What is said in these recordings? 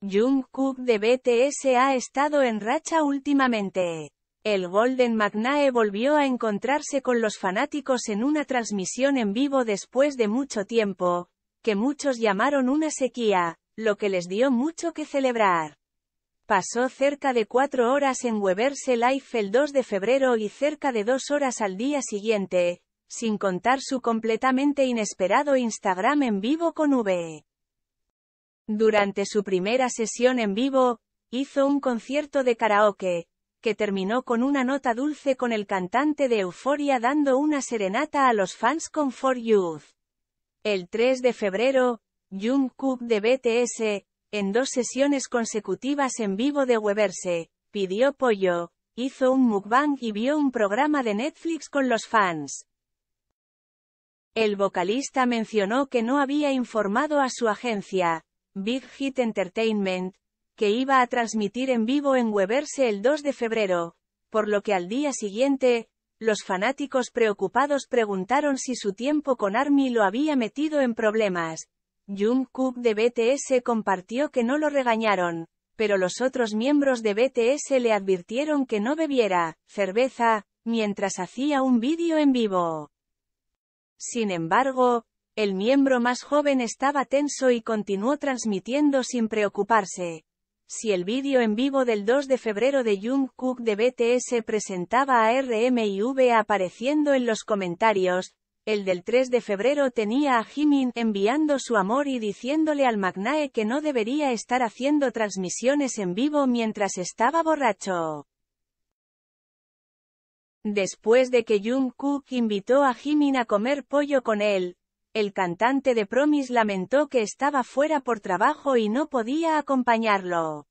Jungkook de BTS ha estado en racha últimamente. El Golden Magnae volvió a encontrarse con los fanáticos en una transmisión en vivo después de mucho tiempo, que muchos llamaron una sequía, lo que les dio mucho que celebrar. Pasó cerca de cuatro horas en Weverse Live el 2 de febrero y cerca de dos horas al día siguiente, sin contar su completamente inesperado Instagram en vivo con V. Durante su primera sesión en vivo, hizo un concierto de karaoke, que terminó con una nota dulce con el cantante de Euforia dando una serenata a los fans con For Youth. El 3 de febrero, Jungkook de BTS, en dos sesiones consecutivas en vivo de Weverse, pidió pollo, hizo un mukbang y vio un programa de Netflix con los fans. El vocalista mencionó que no había informado a su agencia, Big Hit Entertainment, que iba a transmitir en vivo en Weberse el 2 de febrero, por lo que al día siguiente, los fanáticos preocupados preguntaron si su tiempo con Army lo había metido en problemas. Jungkook de BTS compartió que no lo regañaron, pero los otros miembros de BTS le advirtieron que no bebiera cerveza, mientras hacía un vídeo en vivo. Sin embargo, el miembro más joven estaba tenso y continuó transmitiendo sin preocuparse. Si el vídeo en vivo del 2 de febrero de Jungkook de BTS presentaba a RM y V apareciendo en los comentarios, el del 3 de febrero tenía a Jimin enviando su amor y diciéndole al magnae que no debería estar haciendo transmisiones en vivo mientras estaba borracho. Después de que Jungkook invitó a Jimin a comer pollo con él, el cantante de Promis lamentó que estaba fuera por trabajo y no podía acompañarlo.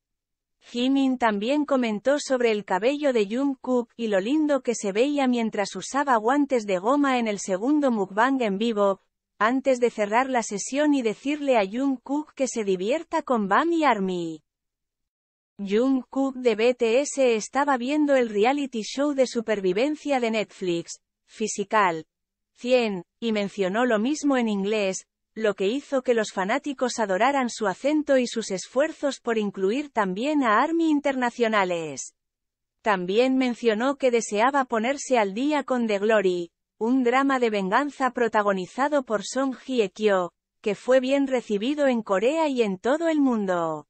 Jimin también comentó sobre el cabello de Jungkook y lo lindo que se veía mientras usaba guantes de goma en el segundo mukbang en vivo, antes de cerrar la sesión y decirle a Jungkook que se divierta con Bam y Army. Jungkook de BTS estaba viendo el reality show de supervivencia de Netflix, Physical, 100, y mencionó lo mismo en inglés, lo que hizo que los fanáticos adoraran su acento y sus esfuerzos por incluir también a ARMY internacionales. También mencionó que deseaba ponerse al día con The Glory, un drama de venganza protagonizado por Song Hye-kyo, que fue bien recibido en Corea y en todo el mundo.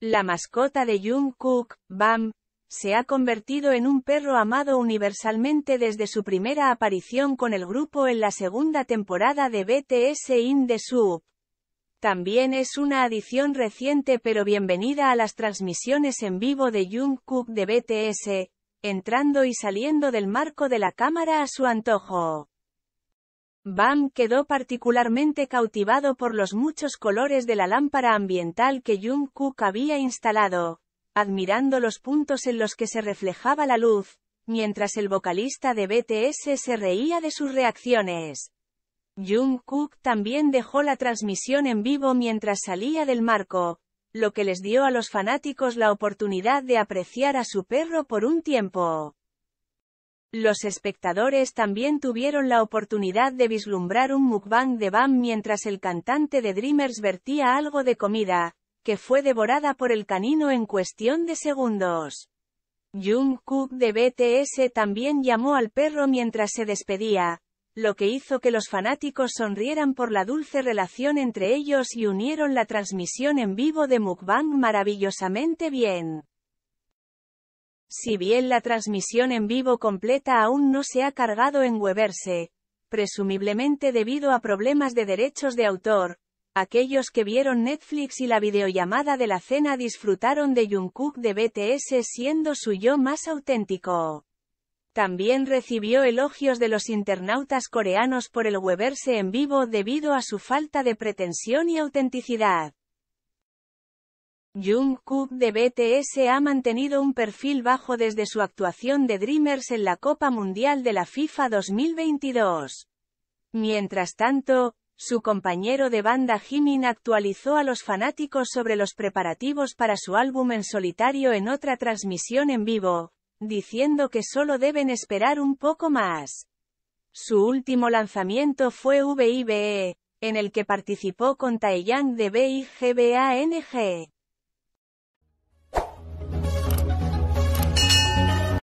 La mascota de Jungkook, Bam, se ha convertido en un perro amado universalmente desde su primera aparición con el grupo en la segunda temporada de BTS In The Soup. También es una adición reciente pero bienvenida a las transmisiones en vivo de Jungkook de BTS, entrando y saliendo del marco de la cámara a su antojo. Bam quedó particularmente cautivado por los muchos colores de la lámpara ambiental que Jungkook había instalado, admirando los puntos en los que se reflejaba la luz, mientras el vocalista de BTS se reía de sus reacciones. Jungkook también dejó la transmisión en vivo mientras salía del marco, lo que les dio a los fanáticos la oportunidad de apreciar a su perro por un tiempo. Los espectadores también tuvieron la oportunidad de vislumbrar un mukbang de Bam mientras el cantante de Dreamers vertía algo de comida, que fue devorada por el canino en cuestión de segundos. Jungkook de BTS también llamó al perro mientras se despedía, lo que hizo que los fanáticos sonrieran por la dulce relación entre ellos y unieron la transmisión en vivo de Mukbang maravillosamente bien. Si bien la transmisión en vivo completa aún no se ha cargado en Weverse, presumiblemente debido a problemas de derechos de autor, Aquellos que vieron Netflix y la videollamada de la cena disfrutaron de Jungkook de BTS siendo su yo más auténtico. También recibió elogios de los internautas coreanos por el weberse en vivo debido a su falta de pretensión y autenticidad. Jungkook de BTS ha mantenido un perfil bajo desde su actuación de Dreamers en la Copa Mundial de la FIFA 2022. Mientras tanto, su compañero de banda Jimin actualizó a los fanáticos sobre los preparativos para su álbum en solitario en otra transmisión en vivo, diciendo que solo deben esperar un poco más. Su último lanzamiento fue VIBE, en el que participó con Taeyang de BIGBANG.